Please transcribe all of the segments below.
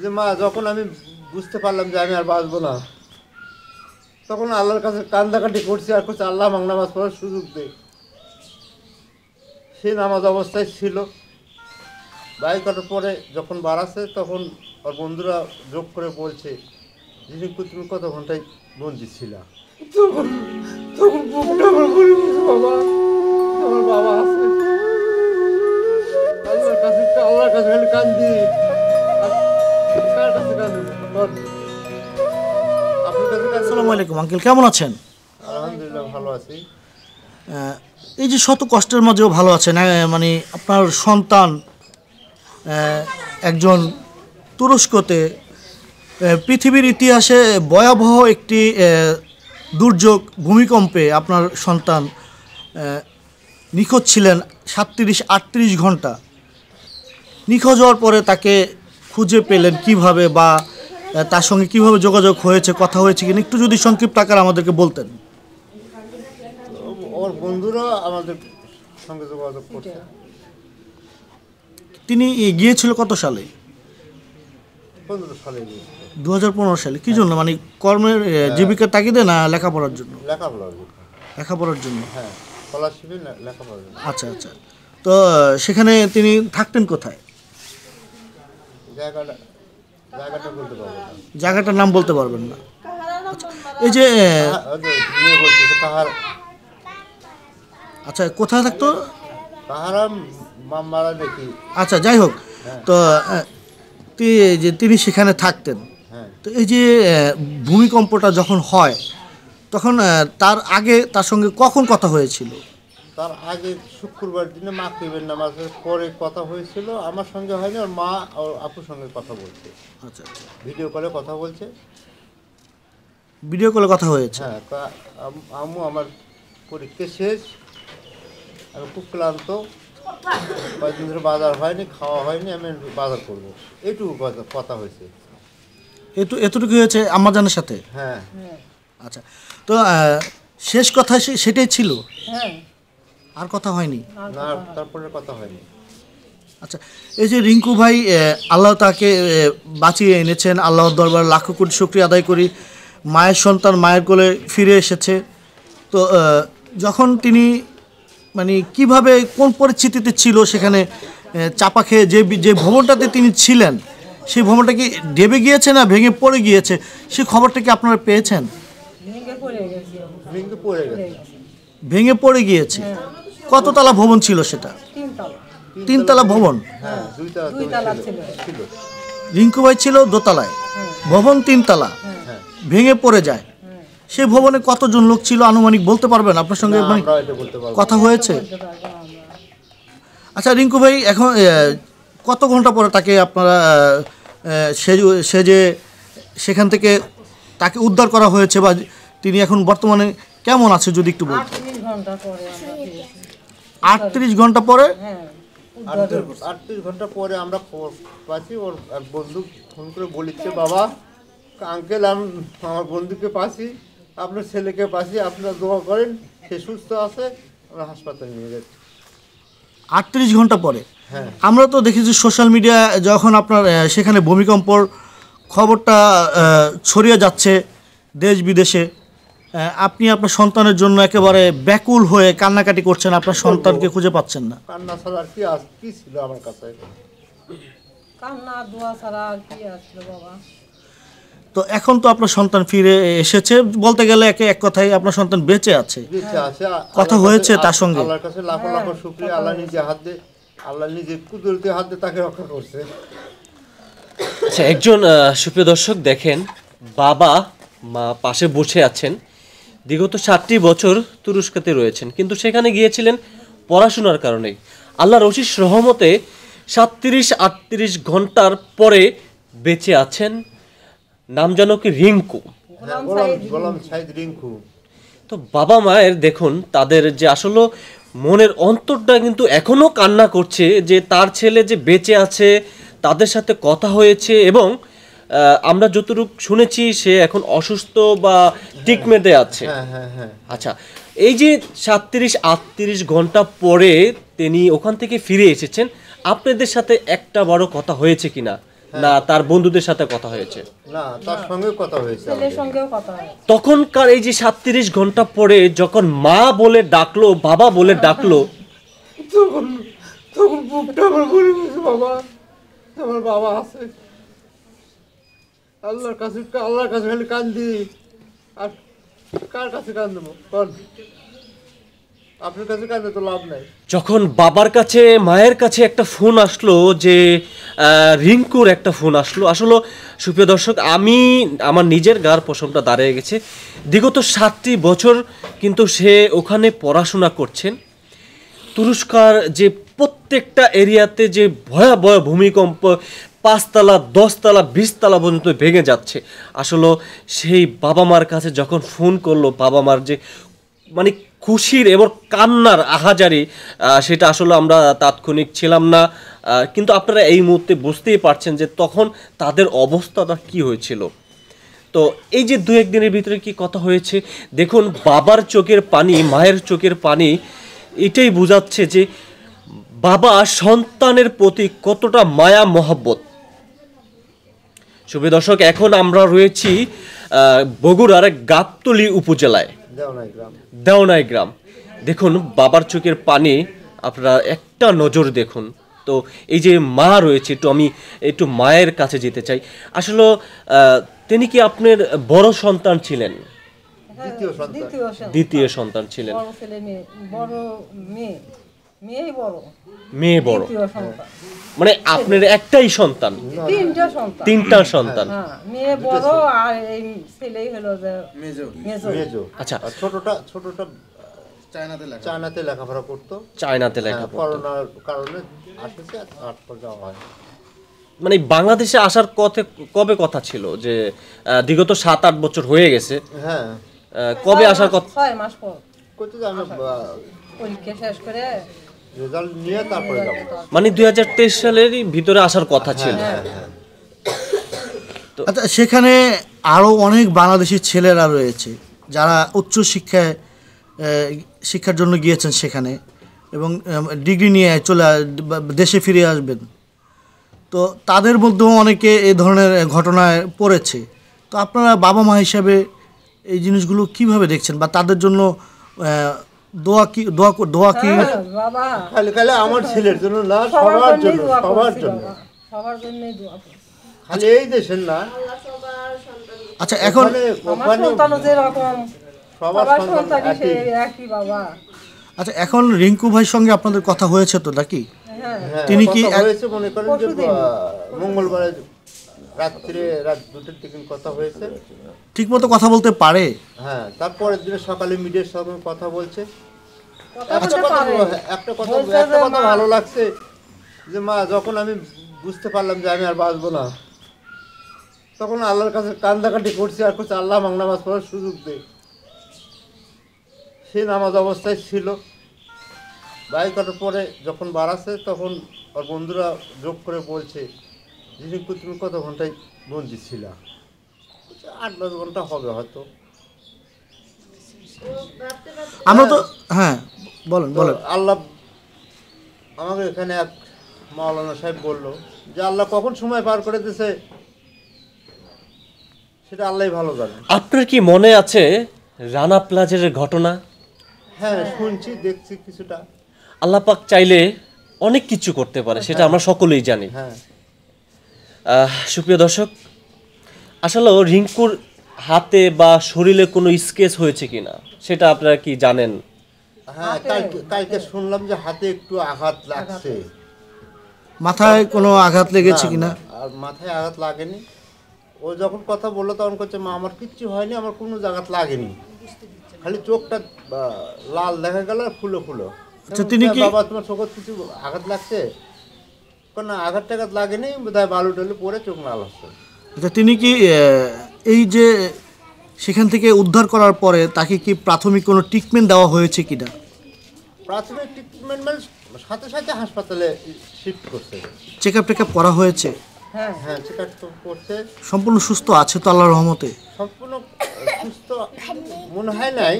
যে মা যখন আমি বুঝতে পারলাম যে আমি আর বাঁচবো না তখন আল্লাহর কাছে কান্দাকাটি করছি আর করছি আল্লাহ মাং নামাজ পড়ার সুযোগ দেয় সে নামাজ অবস্থায় ছিল বাইক কাটার পরে যখন বাড়াচ্ছে তখন ওর বন্ধুরা যোগ করে বলছে যিনি তুমি কত ঘন্টায় বন্দি ছিলা তখন তখন বাবা আলাইকুম আঙ্কেল কেমন আছেন আলহামদুলিল্লাহ ভালো আছি এই যে শত কষ্টের মাঝেও ভালো আছেন হ্যাঁ, মানে আপনার সন্তান একজন তুরস্কতে পৃথিবীর ইতিহাসে ভয়াবহ একটি দুর্যোগ ভূমিকম্পে আপনার সন্তান নিখোঁজ ছিলেন সাতত্রিশ আটত্রিশ ঘন্টা নিখোঁজ হওয়ার পরে তাকে খুঁজে পেলেন কিভাবে বা তার সঙ্গে কিভাবে যোগাযোগ হয়েছে কথা হয়েছে কিনা একটু যদি সংক্ষিপ্ত আকার আমাদেরকে বলতেন ওর বন্ধুরা আমাদের সঙ্গে যোগাযোগ করছে তিনি গিয়েছিল কত সালে সালে দু হাজার পনেরো সালে কি জন্য মানে কর্মের হ্যাঁ। জীবিকা তাগিদে না লেখাপড়ার জন্য লেখাপড়ার জন্য হ্যাঁ লেখাপড়ার জন্য আচ্ছা আচ্ছা তো সেখানে তিনি থাকতেন কোথায় জায়গাটা জায়গাটার নাম বলতে পারবেন না এই যে আচ্ছা, ইয়ে আচ্ছা কোথায় থাকতো আচ্ছা যাই হোক হ্যাঁ। তো যে তিনি সেখানে থাকতেন হ্যাঁ। তো এই যে ভূমিকম্পটা যখন হয় তখন তার আগে তার সঙ্গে কখন কথা হয়েছিল তার আগে শুক্রবার দিনে মা মাগরিবের নামাজের পরে কথা হয়েছিল আমার সঙ্গে হয়নি ওর মা ওর আপুর সঙ্গে কথা বলছে আচ্ছা, আচ্ছা। ভিডিও কলে কথা বলছে ভিডিও কলে কথা হয়েছে হ্যাঁ তা আম্মু আমার পরীক্ষা শেষ আমি খুব ক্লান্ত কয়েকদিন ধরে বাজার হয়নি খাওয়া হয়নি আমি বাজার করবো এটুকু কথা- হয়েছে এটু এতটুকু হয়েছে আমার জানার সাথে হ্যাঁ আচ্ছা তো শেষ কথা সে- সেটাই ছিল হ্যাঁ আর কথা হয়নি তারপরে কথা হয়নি আচ্ছা এই যে রিঙ্কু ভাই আল্লাহ তাকে বাঁচিয়ে এনেছেন আল্লাহর দরবার লাখো কোটি শক্তি আদায় করি মায়ের সন্তান মায়ের কোলে ফিরে এসেছে তো যখন তিনি মানে কিভাবে কোন পরিস্থিতিতে ছিল সেখানে চাপা খেয়ে যে যে ভ্রমণটাতে তিনি ছিলেন সেই ভ্রমণটা কি ডেবে গিয়েছে না ভেঙে পড়ে গিয়েছে সেই খবরটা কি আপনারা পেয়েছেন ভেঙে পড়ে গিয়েছে হ্যাঁ। কততলা ভবন ছিল সেটা তিনতলা ভবন রিঙ্কু ভাই ছিল দোতলায় ভবন তিনতলা ভেঙে পড়ে যায় সে ভবনে কতজন লোক ছিল আনুমানিক বলতে পারবেন আপনার সঙ্গে মানে কথা হয়েছে আচ্ছা রিঙ্কু ভাই এখন কত ঘন্টা পরে তাকে আপনারা সে সে যে সেখান থেকে তাকে উদ্ধার করা হয়েছে বা তিনি এখন বর্তমানে কেমন আছে যদি একটু বলতেন আটত্রিশ ঘন্টা পরে আটত্রিশ ঘন্টা পরে আমরা খবর পাচ্ছি ওর বন্ধু ফোন করে বলেছে বাবা আঙ্কেল আমার বন্ধুকে পাচ্ছি আপনার ছেলেকে পাচ্ছি আপনার দোয়া করেন সে সুস্থ আছে আমরা হাসপাতালে নিয়ে যাচ্ছি আটত্রিশ ঘন্টা পরে হ্যাঁ আমরা তো দেখেছি সোশ্যাল মিডিয়া যখন আপনার সেখানে ভূমিকম্পর খবরটা ছড়িয়ে যাচ্ছে দেশ বিদেশে আপনি আপনার সন্তানের জন্য একেবারে ব্যাকুল হয়ে কান্নাকাটি করছেন আপনার সন্তানকে খুঁজে পাচ্ছেন না কান্না ছাড়া কি আজ কি ছিল আমার কাছে কান্না দোয়া ছাড়া কি আসলো বাবা তো এখন তো আপনার সন্তান ফিরে এসেছে বলতে গেলে একে এক কথাই আপনার সন্তান বেঁচে আছে বেঁচে আছে কথা হয়েছে তার সঙ্গে আল্লাহর কাছে লাখ লাখ হ্যাঁ, শুকরিয়া আল্লাহ নিজে হাত দিয়ে আল্লাহ নিজে কুদরতি হাত দিয়ে তাকে রক্ষা করছে আচ্ছা একজন সুপ্রিয় দর্শক দেখেন বাবা মা পাশে বসে আছেন বিগত সাতটি বছর তুরস্কতে রয়েছেন কিন্তু সেখানে গিয়েছিলেন পড়াশোনার কারণেই আল্লাহ রশিস রহমতে সাতত্রিশ আটত্রিশ ঘন্টার পরে বেঁচে আছেন নাম যেন কি রিঙ্কু হ্যাঁ, তো বাবা মায়ের দেখুন তাদের যে আসলে মনের অন্তরটা কিন্তু এখনও কান্না করছে যে তার ছেলে যে বেঁচে আছে তাদের সাথে কথা হয়েছে এবং আমরা যতটুক শুনেছি সে এখন অসুস্থ বা ট্রিটমেন্টে হ্যাঁ, আছে হ্যাঁ, হ্যাঁ, আচ্ছা এই যে সাতত্রিশ আটত্রিশ ঘন্টা পরে তিনি ওখান থেকে ফিরে এসেছেন আপনাদের সাথে একটা বড় কথা হয়েছে কিনা না তার বন্ধুদের সাথে কথা হয়েছে না তার সঙ্গেও কথা হয়েছে তখনকার এই যে সাতত্রিশ ঘন্টা পরে যখন মা বলে ডাকলো বাবা বলে ডাকলো তখন তখন বুকটা আমার বাবা আমার বাবা আছে আল্লাহর কাছে আল্লাহর কাছে খালি কান্দি আর কার কাছে কোন আপনার কাছে লাভ নাই যখন বাবার কাছে মায়ের কাছে একটা ফোন আসলো যে রিঙ্কুর একটা ফোন আসলো আসলে সুপ্রিয় দর্শক আমি আমার নিজের গার পশমটা দাঁড়িয়ে গেছে বিগত সাতটি বছর কিন্তু সে ওখানে পড়াশোনা করছেন তুরস্কার যে প্রত্যেকটা এরিয়াতে যে ভয়াবহ ভূমিকম্প পাঁচতলা দশতলা বিশতলা পর্যন্ত ভেঙে যাচ্ছে আসলে সেই বাবা মার কাছে যখন ফোন করলো বাবা মার যে মানে খুশির এবং কান্নার আহাজারি সেটা আসলে আমরা তাৎক্ষণিক ছিলাম না কিন্তু আপনারা এই মুহূর্তে বুঝতেই পারছেন যে তখন তাদের অবস্থাটা কি হয়েছিল তো এই যে দু একদিনের ভিতরে কি কথা হয়েছে দেখুন বাবার চোখের পানি মায়ের চোখের পানি এটাই বোঝাচ্ছে যে বাবা সন্তানের প্রতি কতটা মায়া মহব্বত শুভ দর্শক এখন আমরা রয়েছি বগুড়ার গাবতলি উপজেলায় দেওনাই গ্রাম দেখুন বাবার চোখের পানি আপনারা একটা নজর দেখুন তো এই যে মা রয়েছে একটু আমি একটু মায়ের কাছে যেতে চাই আসলে তিনি কি আপনার বড় সন্তান ছিলেন দ্বিতীয় সন্তান ছিলেন বড় মেয়ে বড় মেয়ে বড় মানে আপনার একটাই সন্তান তিনটা সন্তান হ্যাঁ, আচ্ছা ছোটটা ছোটটা চায়নাতে লেখাপড়া করতো চায়নাতে হ্যাঁ, করোনার কারণে যাওয়া হয় মানে বাংলাদেশে আসার কথে কবে কথা ছিল যে বিগত সাত আট বছর হয়ে গেছে হ্যাঁ কবে আসার কথা ছয় মাস পর পরীক্ষা শেষ করে মানে দুই হাজার তেইশ সালেরই ভিতরে আসার কথা হ্যাঁ, ছিল হ্যাঁ, হ্যাঁ। আচ্ছা সেখানে আরও অনেক বাংলাদেশি ছেলেরা রয়েছে যারা উচ্চ শিক্ষায় শিক্ষার জন্য গিয়েছেন সেখানে এবং ডিগ্রি নিয়ে চলে দেশে ফিরে আসবেন তো তাদের মধ্যেও অনেকে এ ধরনের ঘটনায় পড়েছে তো আপনারা বাবা মা হিসাবে এই জিনিসগুলো কিভাবে দেখছেন বা তাদের জন্য দোয়া কি দোয়া দোয়া হ্যাঁ, আমার ছেলের জন্য সবার জন্য সবার জন্য এই না আচ্ছা এখন সবার আচ্ছা এখন রিঙ্কু ভাইয়ের সঙ্গে আপনাদের কথা হয়েছে তো নাকি হ্যাঁ। হ্যাঁ, তিনি কি হয়েছে মনে করেন মঙ্গলবারে রাত্রে রাত থেকে কথা হয়েছে কথা বলতে পারে হ্যাঁ তারপরের দিনে সকালে মিডিয়ার সঙ্গে কথা বলছে একটা কথা ভালো লাগছে যে মা যখন আমি বুঝতে পারলাম যে আমি আর বাঁচবো না তখন আল্লাহর কাছে কান্দাকাটি করছি আর করছি আল্লাহ বাংলা নামাজ পড়ার সুযোগ দেয় সে নামাজ অবস্থায় ছিল বাইক কাটার পরে যখন বাড়াচ্ছে তখন ওর বন্ধুরা যোগ করে বলছে যে তুমি কত ঘন্টায় বন্দি ছিল আট দশ ঘন্টা হবে হয়তো আমরা তো হ্যাঁ বলুন বলুন আল্লাহ আমাকে এখানে এক মাওলানা সাহেব বলল যে আল্লাহ কখন সময় পার করে দিছে সেটা আল্লাহ ভালো জানে আপনার কি মনে আছে রানা প্লাজের ঘটনা হ্যাঁ শুনছি দেখছি কিছুটা আল্লাহ পাক চাইলে অনেক কিছু করতে পারে সেটা হ্যাঁ। আমরা সকলেই জানি হ্যাঁ সুপ্রিয় দর্শক আসলে রিঙ্কুর হাতে বা শরীরে কোনো স্কেচ হয়েছে কিনা সেটা আপনারা কি জানেন হ্যাঁ কালকে কালকে শুনলাম যে হাতে একটু আঘাত লাগছে মাথায় কোনো আঘাত লেগেছে কিনা আর মাথায় আঘাত লাগেনি ও যখন কথা বললো তখন করছে মা আমার কিচ্ছু হয়নি আমার কোনো জায়গাত লাগেনি খালি চোখটা লাল দেখা গেল আর ফুলো ফুলো আচ্ছা, তিনি কি বাবা তোমার চোখত কিছু আঘাত লাগছে কোনো আঘাত টাঘাত লাগেনি বোধহয় বালু টালু পরে চোখ লাল হচ্ছে আচ্ছা, তিনি কি এই যে সেখান থেকে উদ্ধার করার পরে তাকে কি প্রাথমিক কোনো ট্রিটমেন্ট দেওয়া হয়েছে কি না প্রাথমিক ট্রিটমেন্ট মানে সাথে সাথে হাসপাতালে শিফট করছে চেক আপ টেক আপ করা হয়েছে হ্যাঁ হ্যাঁ চেক আপ করছে সম্পূর্ণ সুস্থ আছে তো আল্লাহর রহমতে সম্পূর্ণ সুস্থ মনে হয় নাই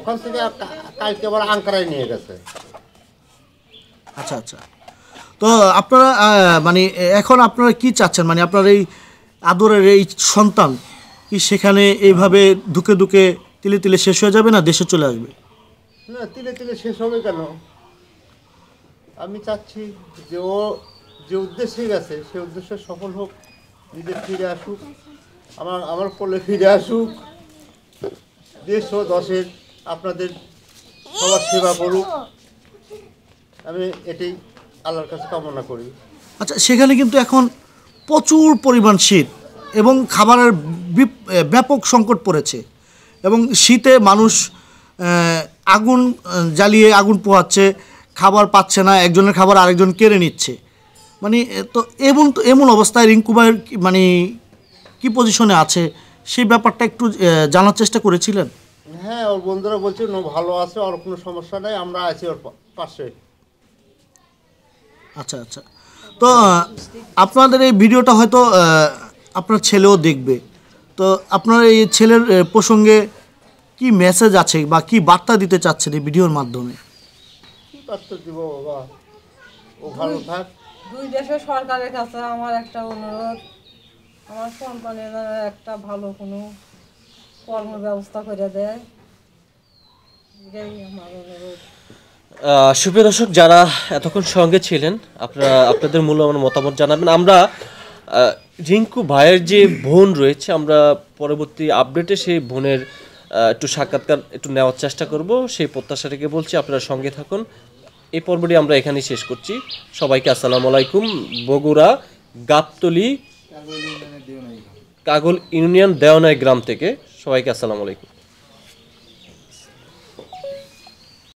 ওখান থেকে কালকে আবার আঙ্কারায় নিয়ে গেছে আচ্ছা আচ্ছা তো আপনারা মানে এখন আপনারা কি চাচ্ছেন মানে আপনার এই আদরের এই সন্তান কি সেখানে এইভাবে ধুকে ধুকে তিলে তিলে শেষ হয়ে যাবে না দেশে চলে আসবে না তিলে তিলে শেষ হবে কেন আমি চাচ্ছি যে ও যে উদ্দেশ্যে গেছে সে উদ্দেশ্য সফল হোক নিজে ফিরে আসুক আমার আমার কোলে ফিরে আসুক দেশ ও দশের আপনাদের সবার সেবা করুক আমি এটি আল্লাহর কাছে কামনা করি আচ্ছা সেখানে কিন্তু এখন প্রচুর পরিমাণ শীত এবং খাবারের ব্যাপক সংকট পড়েছে এবং শীতে মানুষ আগুন জ্বালিয়ে আগুন পোহাচ্ছে খাবার পাচ্ছে না একজনের খাবার আরেকজন কেড়ে নিচ্ছে মানে তো এমন তো এমন অবস্থায় রিঙ্কুবাইয়ের মানে কি পজিশনে আছে সেই ব্যাপারটা একটু জানার চেষ্টা করেছিলেন হ্যাঁ ওর বন্ধুরা বলছে ও ভালো আছে ওর কোনো সমস্যা নেই আমরা আছি ওর পাশে আচ্ছা আচ্ছা তো আপনাদের এই ভিডিওটা হয়তো আপনার ছেলেও দেখবে তো আপনার এই ছেলের প্রসঙ্গে কি মেসেজ আছে বা কি বার্তা দিতে চাচ্ছেন এই ভিডিওর মাধ্যমে কি বার্তা দিব বাবা ও ভালো থাক দুই দেশের সরকারের কাছে আমার একটা অনুরোধ আমার সন্তানের একটা ভালো কোনো কর্ম ব্যবস্থা করে দেয় এটাই আমার অনুরোধ সুপ্রিয় দর্শক যারা এতক্ষণ সঙ্গে ছিলেন আপনারা আপনাদের মূল্যবান মতামত জানাবেন আমরা রিঙ্কু ভাইয়ের যে বোন রয়েছে আমরা পরবর্তী আপডেটে সেই বোনের একটু সাক্ষাৎকার একটু নেওয়ার চেষ্টা করব সেই প্রত্যাশাটাকে বলছি আপনারা সঙ্গে থাকুন এই পর্বটি আমরা এখানেই শেষ করছি সবাইকে আসসালামু আলাইকুম বগুড়া গাবতলি কাগল ইউনিয়ন দেওয়ানায় গ্রাম থেকে সবাইকে আসসালামু আলাইকুম